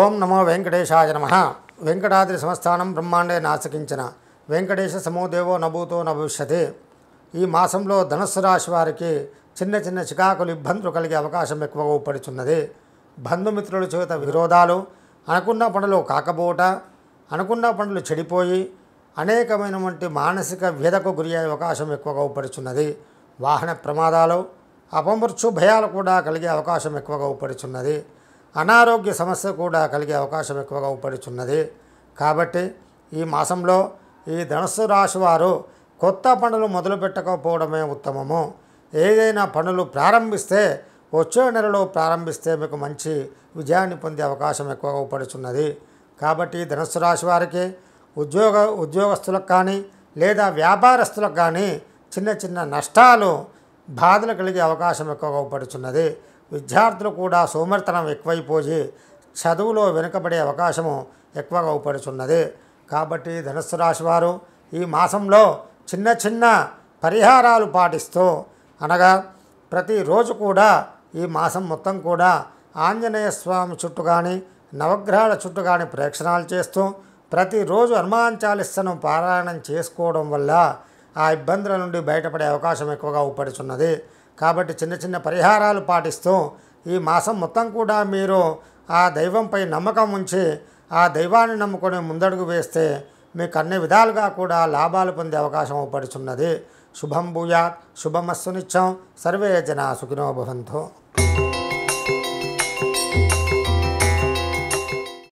ఓం నమో వెంకటేశాయ నమ వెంకటాద్రి సంస్థానం బ్రహ్మాండే నాశకించిన వెంకటేశ సమోదేవో నభూతో నభవిష్యతి ఈ మాసంలో ధనస్సు రాశి వారికి చిన్న చిన్న చికాకులు ఇబ్బందులు కలిగే అవకాశం ఎక్కువగా పడుచున్నది బంధుమిత్రుల చేత విరోధాలు అనుకున్న పనులు కాకపోవట అనుకున్న పనులు చెడిపోయి అనేకమైనటువంటి మానసిక వ్యధకు గురి అయ్యే అవకాశం ఎక్కువగా పడుచున్నది వాహన ప్రమాదాలు అపమృత్యు భయాలు కూడా కలిగే అవకాశం ఎక్కువగా పడుచున్నది అనారోగ్య సమస్య కూడా కలిగే అవకాశం ఎక్కువగా ఉపడుచున్నది కాబట్టి ఈ మాసంలో ఈ ధనస్సు రాశి వారు కొత్త పనులు మొదలు పెట్టకపోవడమే ఉత్తమము ఏదైనా పనులు ప్రారంభిస్తే వచ్చే నెలలో ప్రారంభిస్తే మీకు మంచి విజయాన్ని పొందే అవకాశం ఎక్కువగా ఉపడుచున్నది కాబట్టి ధనస్సు రాశి వారికి ఉద్యోగ ఉద్యోగస్తులకు కానీ లేదా వ్యాపారస్తులకు కానీ చిన్న చిన్న నష్టాలు బాధలు కలిగే అవకాశం ఎక్కువగా ఉపడుచున్నది విద్యార్థులు కూడా సోమర్తనం ఎక్కువైపోయి చదువులో వెనుకబడే అవకాశము ఎక్కువగా ఉపడుచున్నది కాబట్టి ధనస్సు రాశివారు వారు ఈ మాసంలో చిన్న చిన్న పరిహారాలు పాటిస్తూ అనగా ప్రతిరోజు కూడా ఈ మాసం మొత్తం కూడా ఆంజనేయ స్వామి చుట్టూ కానీ నవగ్రహాల చుట్టూ కానీ ప్రేక్షణాలు చేస్తూ ప్రతిరోజు హనుమాన్ చాలిస్తను పారాయణం చేసుకోవడం వల్ల ఆ ఇబ్బందుల నుండి బయటపడే అవకాశం ఎక్కువగా ఉపడుచున్నది కాబట్టి చిన్న చిన్న పరిహారాలు పాటిస్తూ ఈ మాసం మొత్తం కూడా మీరు ఆ దైవంపై నమ్మకం ఉంచి ఆ దైవాన్ని నమ్ముకొని ముందడుగు వేస్తే మీకు అన్ని విధాలుగా కూడా లాభాలు పొందే అవకాశం పడుచున్నది శుభం భూయాత్ శుభమస్సు నిత్యం సర్వే జనా సుఖినో